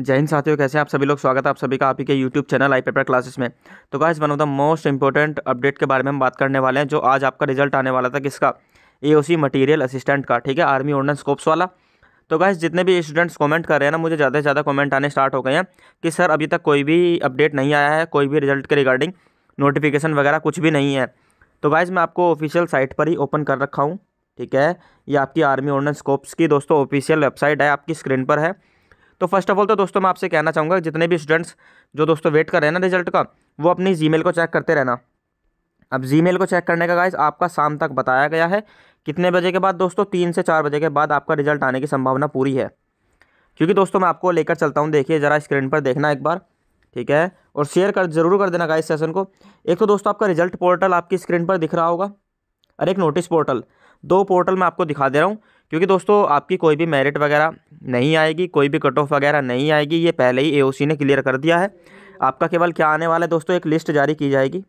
जय हिंद साथियों कैसे हैं आप सभी लोग स्वागत है आप सभी का आप ही के YouTube channel I paper classes में तो guys one of the most important update के बारे में हम बात करने वाले हैं जो आज आपका रिजल्ट आने वाला था किसका एओसी मटेरियल असिस्टेंट का ठीक है आर्मी ऑर्डन स्कोप्स वाला तो गाइस जितने भी स्टूडेंट्स कॉमेंट कर रहे हैं ना मुझे ज़्यादा से ज़्यादा कॉमेंट आने स्टार्ट हो गए हैं कि सर अभी तक कोई भी अपडेट नहीं आया है कोई भी रिजल्ट के रिगार्डिंग नोटिफिकेशन वगैरह कुछ भी नहीं है तो गाइज़ मैं आपको ऑफिशियल साइट पर ही ओपन कर रखा हूँ ठीक है ये आपकी आर्मी ऑर्डन स्कोप्स की दोस्तों ऑफिशियल वेबसाइट है आपकी स्क्रीन पर है तो फर्स्ट ऑफ ऑल तो दोस्तों मैं आपसे कहना चाहूँगा जितने भी स्टूडेंट्स जो दोस्तों वेट कर रहे हैं ना रिजल्ट का वो अपनी जी को चेक करते रहना अब जी को चेक करने का गाइज आपका शाम तक बताया गया है कितने बजे के बाद दोस्तों तीन से चार बजे के बाद आपका रिजल्ट आने की संभावना पूरी है क्योंकि दोस्तों मैं आपको लेकर चलता हूँ देखिए ज़रा स्क्रीन पर देखना एक बार ठीक है और शेयर कर जरूर कर देना गाइस सेशन को एक तो दोस्तों आपका रिजल्ट पोर्टल आपकी स्क्रीन पर दिख रहा होगा और एक नोटिस पोर्टल दो पोर्टल मैं आपको दिखा दे रहा हूँ क्योंकि दोस्तों आपकी कोई भी मेरिट वगैरह नहीं आएगी कोई भी कट ऑफ वगैरह नहीं आएगी ये पहले ही एओसी ने क्लियर कर दिया है आपका केवल क्या आने वाला है दोस्तों एक लिस्ट जारी की जाएगी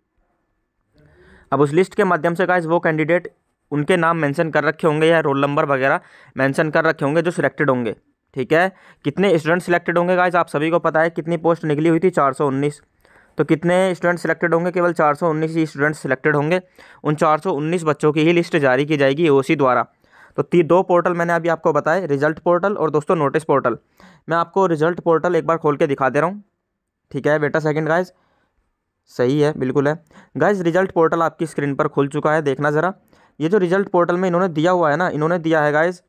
अब उस लिस्ट के माध्यम से गाइज वो कैंडिडेट उनके नाम मेंशन कर रखे होंगे या रोल नंबर वगैरह मेंशन कर रखे होंगे जो सिलेक्टेड होंगे ठीक है कितने स्टूडेंट सिलेक्टेड होंगे गाइज आप सभी को पता है कितनी पोस्ट निकली हुई थी उन्नीस तो कितने स्टूडेंट सिलेक्टेड होंगे केवल 419 ही स्टूडेंट सिलेक्टेड होंगे उन 419 बच्चों की ही लिस्ट जारी की जाएगी सी द्वारा तो ती दो पोर्टल मैंने अभी आपको बताए रिजल्ट पोर्टल और दोस्तों नोटिस पोर्टल मैं आपको रिजल्ट पोर्टल एक बार खोल के दिखा दे रहा हूँ ठीक है बेटा सेकंड गाइज सही है बिल्कुल है गाइज रिजल्ट पोर्टल आपकी स्क्रीन पर खुल चुका है देखना ज़रा ये जो रिजल्ट पोर्टल में इन्होंने दिया हुआ है ना इन्होंने दिया है गाइज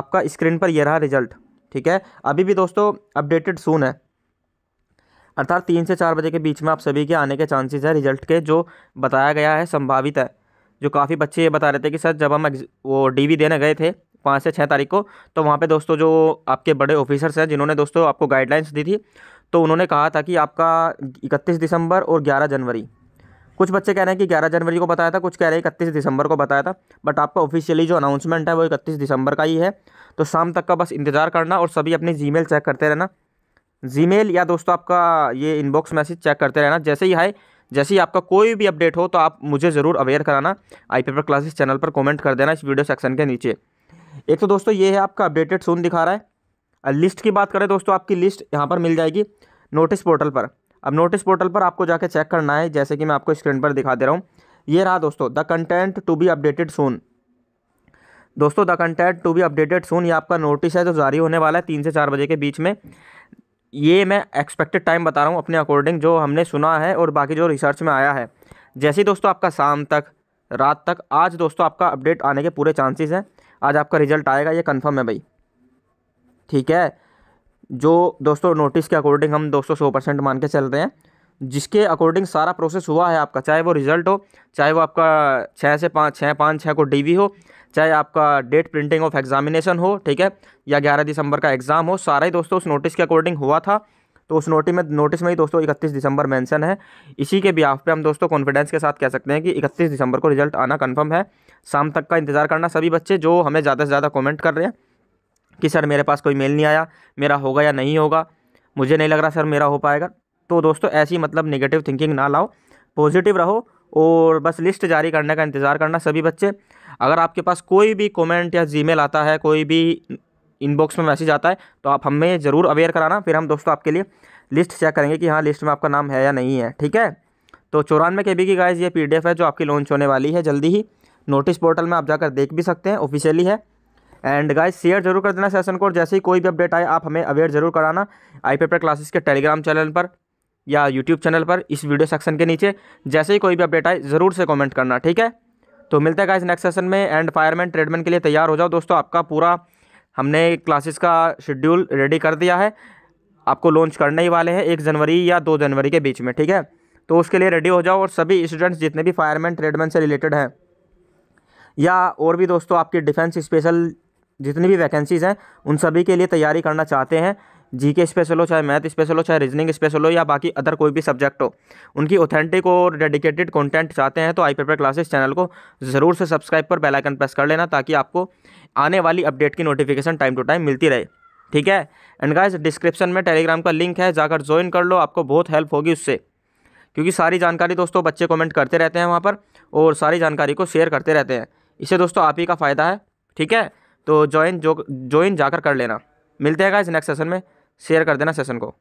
आपका स्क्रीन पर यह रहा रिजल्ट ठीक है अभी भी दोस्तों अपडेटेड सून है अर्थात तीन से चार बजे के बीच में आप सभी के आने के चांसेस है रिजल्ट के जो बताया गया है संभावित है जो काफ़ी बच्चे ये बता रहे थे कि सर जब हम वो डी देने गए थे पाँच से छः तारीख को तो वहाँ पे दोस्तों जो आपके बड़े ऑफिसर्स हैं जिन्होंने दोस्तों आपको गाइडलाइंस दी थी तो उन्होंने कहा था कि आपका इकतीस दिसंबर और ग्यारह जनवरी कुछ बच्चे कह रहे हैं कि ग्यारह जनवरी को बताया था कुछ कह रहे हैं इकतीस दिसंबर को बताया था बट आपका ऑफिशियली जो अनाउंसमेंट है वो इकतीस दिसंबर का ही है तो शाम तक का बस इंतज़ार करना और सभी अपनी जी चेक करते रहना जी या दोस्तों आपका ये इनबॉक्स मैसेज चेक करते रहना जैसे ही आए जैसे ही आपका कोई भी अपडेट हो तो आप मुझे ज़रूर अवेयर कराना आई पेपर क्लासेस चैनल पर कमेंट कर देना इस वीडियो सेक्शन के नीचे एक तो दोस्तों ये है आपका अपडेटेड सोन दिखा रहा है लिस्ट की बात करें दोस्तों आपकी लिस्ट यहाँ पर मिल जाएगी नोटिस पोर्टल पर अब नोटिस पोर्टल पर आपको जाके चेक करना है जैसे कि मैं आपको स्क्रीन पर दिखा दे रहा हूँ ये रहा दोस्तों the content to be updated soon दोस्तों the content to be updated soon ये आपका नोटिस है जो जारी होने वाला है तीन से चार बजे के बीच में ये मैं एक्सपेक्टेड टाइम बता रहा हूँ अपने अकॉर्डिंग जो हमने सुना है और बाकी जो रिसर्च में आया है जैसे दोस्तों आपका शाम तक रात तक आज दोस्तों आपका अपडेट आने के पूरे चांसेस हैं आज आपका रिजल्ट आएगा ये कंफर्म है भाई ठीक है जो दोस्तों नोटिस के अकॉर्डिंग हम दोस्तों सौ परसेंट मान के चल रहे हैं जिसके अकॉर्डिंग सारा प्रोसेस हुआ है आपका चाहे वो रिजल्ट हो चाहे वो आपका छः से पाँच छः पाँच छः को डी हो चाहे आपका डेट प्रिंटिंग ऑफ एग्जामिनेशन हो ठीक है या ग्यारह दिसंबर का एग्ज़ाम हो सारा ही दोस्तों उस नोटिस के अकॉर्डिंग हुआ था तो उस नोटिस में नोटिस में ही दोस्तों इकतीस दिसंबर मेंशन है इसी के बिहाफ पे हम दोस्तों कॉन्फिडेंस के साथ कह सकते हैं कि इकतीस दिसंबर को रिजल्ट आना कंफर्म है शाम तक का इंतज़ार करना सभी बच्चे जो हमें ज़्यादा से ज़्यादा कमेंट कर रहे हैं कि सर मेरे पास कोई मेल नहीं आया मेरा होगा या नहीं होगा मुझे नहीं लग रहा सर मेरा हो पाएगा तो दोस्तों ऐसी मतलब नेगेटिव थिंकिंग ना लाओ पॉजिटिव रहो और बस लिस्ट जारी करने का इंतज़ार करना सभी बच्चे अगर आपके पास कोई भी कमेंट या जीमेल आता है कोई भी इनबॉक्स में मैसेज आता है तो आप हमें ज़रूर अवेयर कराना फिर हम दोस्तों आपके लिए लिस्ट चेक करेंगे कि हाँ लिस्ट में आपका नाम है या नहीं है ठीक है तो चौरानवे के बी की गाइज ये पी है जो आपकी लॉन्च होने वाली है जल्दी ही नोटिस पोर्टल में आप जाकर देख भी सकते हैं ऑफिशियली है एंड गाइज शेयर जरूर कर देना सेशन को जैसे ही कोई भी अपडेट आए आप हमें अवेयर जरूर कराना आई पेपर क्लासेस के टेलीग्राम चैनल पर या यूट्यूब चैनल पर इस वीडियो सेक्शन के नीचे जैसे ही कोई भी अपडेट आए ज़रूर से कमेंट करना ठीक है तो मिलते हैं गाइस नेक्स्ट सेशन में एंड फायरमैन ट्रेडमैन के लिए तैयार हो जाओ दोस्तों आपका पूरा हमने क्लासेस का शेड्यूल रेडी कर दिया है आपको लॉन्च करने ही वाले हैं एक जनवरी या दो जनवरी के बीच में ठीक है तो उसके लिए रेडी हो जाओ और सभी स्टूडेंट्स जितने भी फायरमैन ट्रेडमैन से रिलेटेड हैं या और भी दोस्तों आपकी डिफेंस स्पेशल जितनी भी वैकेंसीज़ हैं उन सभी के लिए तैयारी करना चाहते हैं जीके स्पेशल हो चाहे मैथ स्पेशल हो चाहे रीजनिंग स्पेशल हो या बाकी अदर कोई भी सब्जेक्ट हो उनकी ऑथेंटिक और डेडिकेटेड कंटेंट चाहते हैं तो आई पेपर क्लासेस चैनल को ज़रूर से सब्सक्राइब पर बेल आइकन प्रेस कर लेना ताकि आपको आने वाली अपडेट की नोटिफिकेशन टाइम टू टाइम मिलती रहे ठीक है एंड गाइज डिस्क्रिप्शन में टेलीग्राम का लिंक है जाकर ज्वाइन कर लो आपको बहुत हेल्प होगी उससे क्योंकि सारी जानकारी दोस्तों बच्चे कमेंट करते रहते हैं वहाँ पर और सारी जानकारी को शेयर करते रहते हैं इससे दोस्तों आप ही का फ़ायदा है ठीक है तो ज्वाइन जो ज्वाइन जाकर कर लेना मिलते हैं गाइज नेक्स्ट सेशन में शेयर कर देना सेशन को